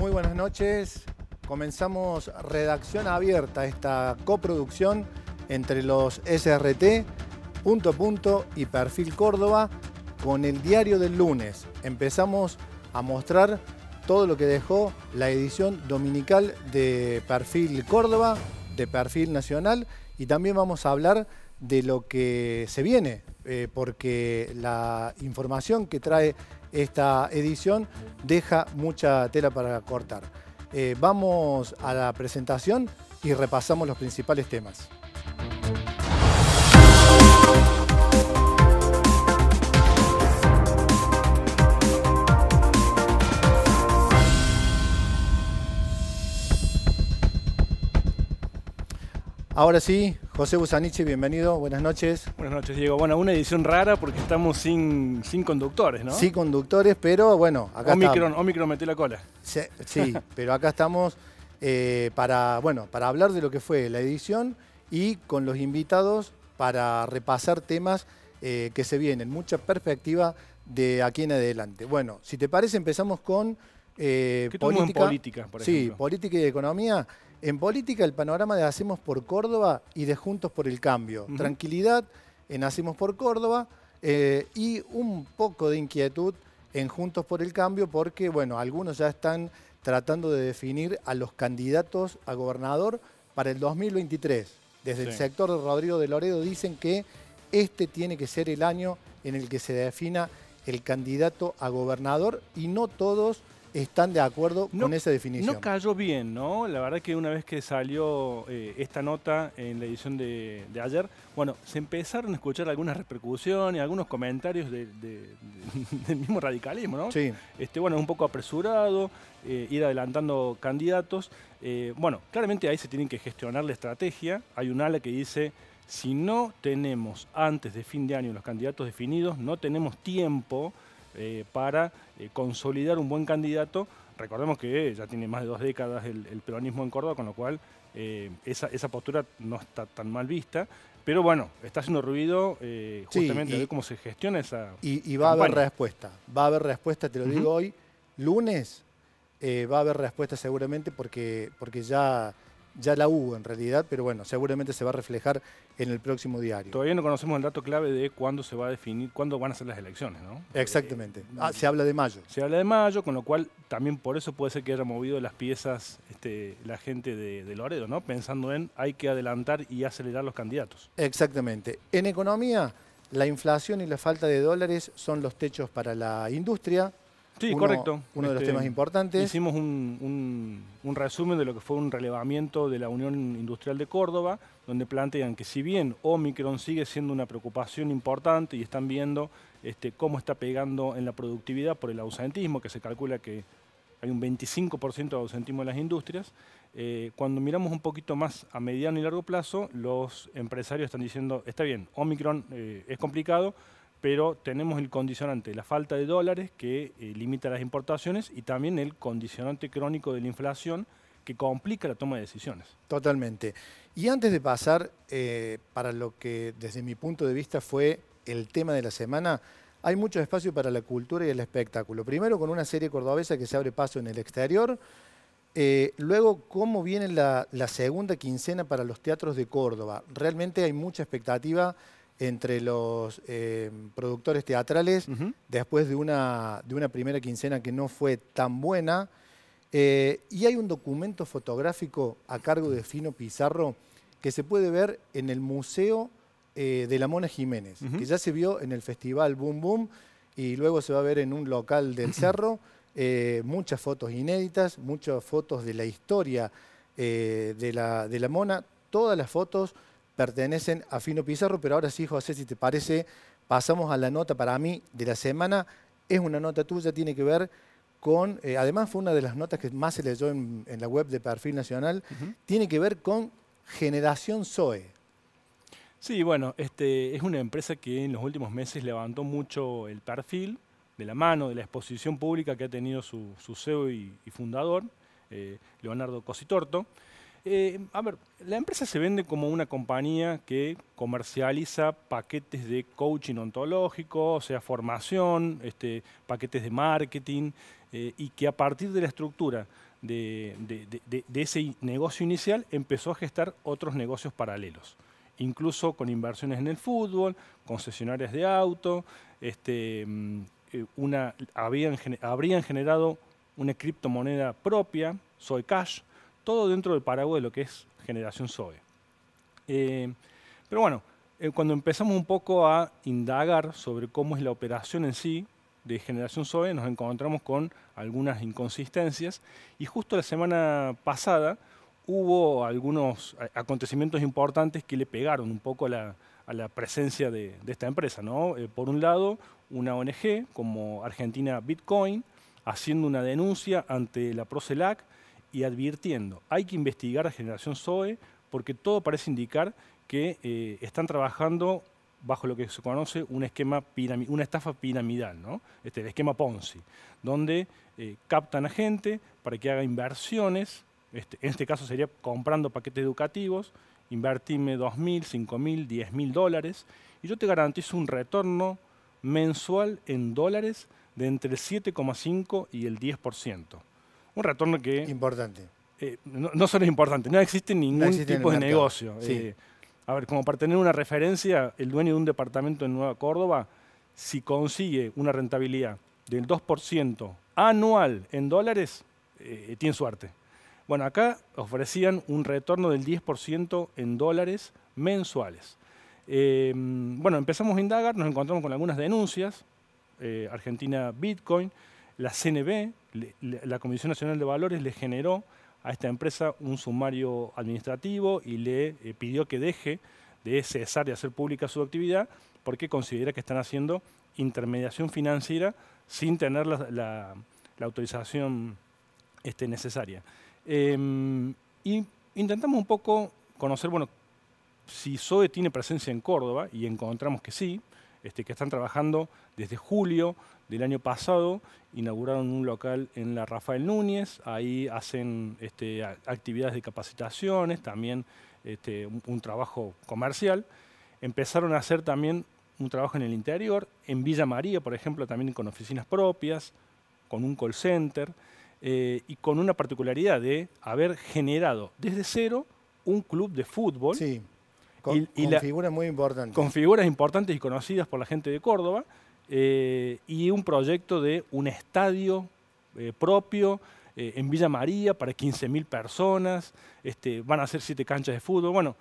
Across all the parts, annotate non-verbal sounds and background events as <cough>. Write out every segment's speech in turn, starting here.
Muy buenas noches. Comenzamos redacción abierta, esta coproducción entre los SRT, Punto Punto y Perfil Córdoba, con el diario del lunes. Empezamos a mostrar todo lo que dejó la edición dominical de Perfil Córdoba, de Perfil Nacional, y también vamos a hablar de lo que se viene eh, porque la información que trae esta edición deja mucha tela para cortar. Eh, vamos a la presentación y repasamos los principales temas. Ahora sí, José Busanichi, bienvenido, buenas noches. Buenas noches, Diego. Bueno, una edición rara porque estamos sin, sin conductores, ¿no? Sin conductores, pero bueno, acá estamos. Omicron metí la cola. Sí, <laughs> pero acá estamos eh, para, bueno, para hablar de lo que fue la edición y con los invitados para repasar temas eh, que se vienen, mucha perspectiva de aquí en adelante. Bueno, si te parece empezamos con eh, política, política, por Sí, política y economía. En política, el panorama de Hacemos por Córdoba y de Juntos por el Cambio. Tranquilidad en Hacemos por Córdoba eh, y un poco de inquietud en Juntos por el Cambio, porque, bueno, algunos ya están tratando de definir a los candidatos a gobernador para el 2023. Desde el sector de Rodrigo de Loredo dicen que este tiene que ser el año en el que se defina el candidato a gobernador y no todos están de acuerdo con esa definición. No cayó bien, ¿no? La verdad que una vez que salió eh, esta nota en la edición de, ayer, bueno, se empezaron a escuchar algunas repercusiones, algunos comentarios <laughs> del mismo radicalismo, ¿no? Sí. Este, bueno, un poco apresurado, eh, ir adelantando candidatos. Eh, bueno, claramente ahí se tienen que gestionar la estrategia. Hay un ala que dice... Si no tenemos antes de fin de año los candidatos definidos, no tenemos tiempo eh, para eh, consolidar un buen candidato. Recordemos que ya tiene más de dos décadas el, peronismo en Córdoba, con lo cual eh, esa, postura no está tan mal vista. Pero bueno, está haciendo ruido justamente de cómo se gestiona esa. Y, y va a haber respuesta. Va a haber respuesta, te lo digo hoy. Lunes va a haber respuesta seguramente porque, porque ya ya la hubo en realidad, pero bueno, seguramente se va a reflejar en el próximo diario. Todavía no conocemos el dato clave de cuándo se va a definir, cuándo van a ser las elecciones, ¿no? Exactamente. Eh, ah, se habla de mayo. Se habla de mayo, con lo cual también por eso puede ser que haya movido las piezas este, la gente de, de, Loredo, ¿no? Pensando en hay que adelantar y acelerar los candidatos. Exactamente. En economía, la inflación y la falta de dólares son los techos para la industria. Sí, correcto. Uno de los este, temas importantes. Hicimos un, resumen de lo que fue un relevamiento de la Unión Industrial de Córdoba, donde plantean que si bien Omicron sigue siendo una preocupación importante y están viendo este, cómo está pegando en la productividad por el ausentismo, que se calcula que hay un 25% de ausentismo en las industrias, eh, cuando miramos un poquito más a mediano y largo plazo, los empresarios están diciendo, está bien, Omicron eh, es complicado, pero tenemos el condicionante, la falta de dólares que eh, limita las importaciones y también el condicionante crónico de la inflación que complica la toma de decisiones. Totalmente. Y antes de pasar eh, para lo que desde mi punto de vista fue el tema de la semana, hay mucho espacio para la cultura y el espectáculo. Primero con una serie cordobesa que se abre paso en el exterior. Eh, luego, ¿cómo viene la segunda quincena para los teatros de Córdoba? Realmente hay mucha expectativa entre los eh, productores teatrales después de una, de una primera quincena que no fue tan buena. Eh, y hay un documento fotográfico a cargo de Fino Pizarro que se puede ver en el Museo eh, de la Mona Jiménez, que ya se vio en el Festival Boom Boom y luego se va a ver en un local del <clears throat> Cerro. muchas fotos inéditas, muchas fotos de la historia de la, de la Mona, todas las fotos pertenecen a Fino Pizarro, pero ahora sí, José, si te parece, pasamos a la nota para mí de la semana. Es una nota tuya, tiene que ver con, eh, además fue una de las notas que más se leyó en, la web de Perfil Nacional, tiene que ver con Generación Zoe. Sí, bueno, este, es una empresa que en los últimos meses levantó mucho el perfil de la mano, de la exposición pública que ha tenido su, CEO y, fundador, eh, Leonardo Cositorto. Eh, a ver, la empresa se vende como una compañía que comercializa paquetes de coaching ontológico, o sea, formación, este, paquetes de marketing, eh, y que a partir de la estructura de, ese negocio inicial empezó a gestar otros negocios paralelos, incluso con inversiones en el fútbol, concesionarias de auto, este, mm, eh, una, habían, habrían generado una criptomoneda propia, Soy Cash, todo dentro del paraguas de lo que es generación SOE. Eh, pero bueno, eh, cuando empezamos un poco a indagar sobre cómo es la operación en sí de generación SOE, nos encontramos con algunas inconsistencias y justo la semana pasada hubo algunos acontecimientos importantes que le pegaron un poco a la, presencia de, esta empresa. Eh, por un lado, una ONG como Argentina Bitcoin haciendo una denuncia ante la Procelac y advirtiendo, hay que investigar a generación Zoe porque todo parece indicar que eh, están trabajando bajo lo que se conoce un esquema una estafa piramidal, ¿no? este, el esquema Ponzi, donde eh, captan a gente para que haga inversiones, este, en este caso sería comprando paquetes educativos, invertirme 2.000, 5.000, 10.000 dólares, y yo te garantizo un retorno mensual en dólares de entre el 7,5 y el 10%. Un retorno que... Importante. Eh, no, solo es importante, no existe ningún tipo de negocio. Eh, a ver, como para tener una referencia, el dueño de un departamento en Nueva Córdoba, si consigue una rentabilidad del 2% anual en dólares, eh, tiene suerte. Bueno, acá ofrecían un retorno del 10% en dólares mensuales. bueno, empezamos a indagar, nos encontramos con algunas denuncias, Argentina Bitcoin, la CNB, la Comisión Nacional de Valores, le generó a esta empresa un sumario administrativo y le eh, pidió que deje de cesar de hacer pública su actividad porque considera que están haciendo intermediación financiera sin tener la, autorización este, necesaria. Em, y intentamos un poco conocer, bueno, si SOE tiene presencia en Córdoba, y encontramos que sí, este, que están trabajando desde julio del año pasado. Inauguraron un local en la Rafael Núñez, ahí hacen este, actividades de capacitaciones, también este, un, trabajo comercial. Empezaron a hacer también un trabajo en el interior, en Villa María, por ejemplo, también con oficinas propias, con un call center. Eh, y con una particularidad de haber generado desde cero un club de fútbol sí. Con, y, figuras muy importantes. Con figuras importantes y conocidas por la gente de Córdoba. Eh, y un proyecto de un estadio eh, propio eh, en Villa María para 15.000 personas. Este, van a hacer siete canchas de fútbol. Bueno,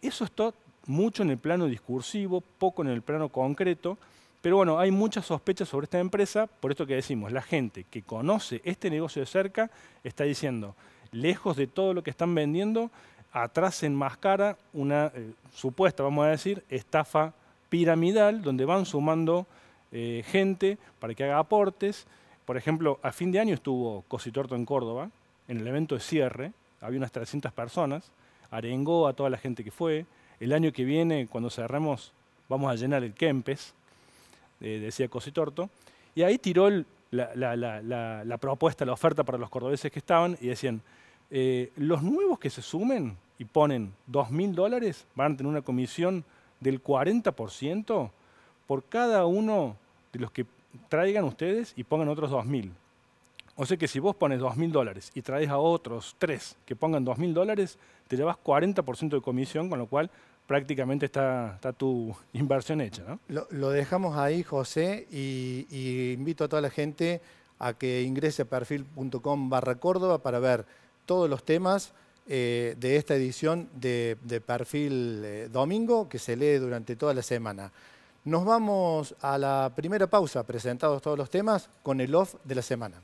eso está mucho en el plano discursivo, poco en el plano concreto. Pero bueno, hay muchas sospechas sobre esta empresa, por esto que decimos, la gente que conoce este negocio de cerca está diciendo, lejos de todo lo que están vendiendo, atrás se enmascara una eh, supuesta, vamos a decir, estafa piramidal, donde van sumando eh, gente para que haga aportes. Por ejemplo, a fin de año estuvo Cositorto en Córdoba, en el evento de cierre, había unas 300 personas, arengó a toda la gente que fue. El año que viene, cuando cerremos, vamos a llenar el Kempes, eh, decía Cositorto. Y ahí tiró la propuesta, la oferta para los cordobeses que estaban y decían, eh, los nuevos que se sumen y ponen 2.000 dólares van a tener una comisión del 40% por cada uno de los que traigan ustedes y pongan otros 2.000. O sea que si vos pones 2.000 dólares y traes a otros tres que pongan 2.000 dólares, te llevas 40% de comisión, con lo cual prácticamente está, tu <laughs> inversión hecha. Lo, dejamos ahí, José, y, invito a toda la gente a que ingrese a perfil.com barra Córdoba para ver todos los temas eh, de esta edición de, Perfil eh, Domingo que se lee durante toda la semana. Nos vamos a la primera pausa, presentados todos los temas, con el off de la semana.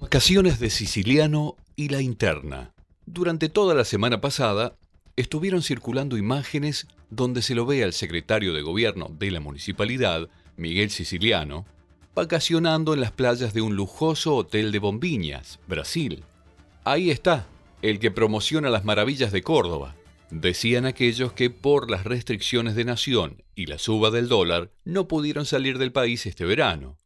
Vacaciones de Siciliano y la interna. Durante toda la semana pasada estuvieron circulando imágenes donde se lo ve al secretario de gobierno de la municipalidad, Miguel Siciliano, vacacionando en las playas de un lujoso hotel de Bombiñas, Brasil. Ahí está, el que promociona las maravillas de Córdoba. Decían aquellos que por las restricciones de nación y la suba del dólar no pudieron salir del país este verano.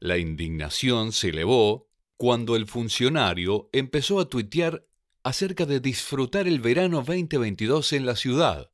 La indignación se elevó cuando el funcionario empezó a tuitear acerca de disfrutar el verano 2022 en la ciudad,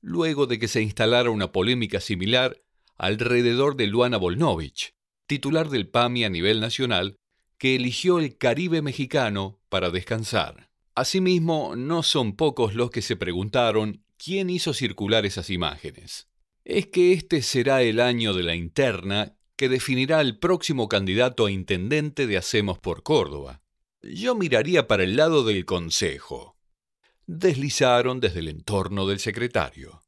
luego de que se instalara una polémica similar alrededor de Luana Volnovich, titular del PAMI a nivel nacional, que eligió el Caribe mexicano para descansar. Asimismo, no son pocos los que se preguntaron quién hizo circular esas imágenes. Es que este será el año de la interna que definirá el próximo candidato a intendente de Hacemos por Córdoba. Yo miraría para el lado del Consejo. Deslizaron desde el entorno del secretario.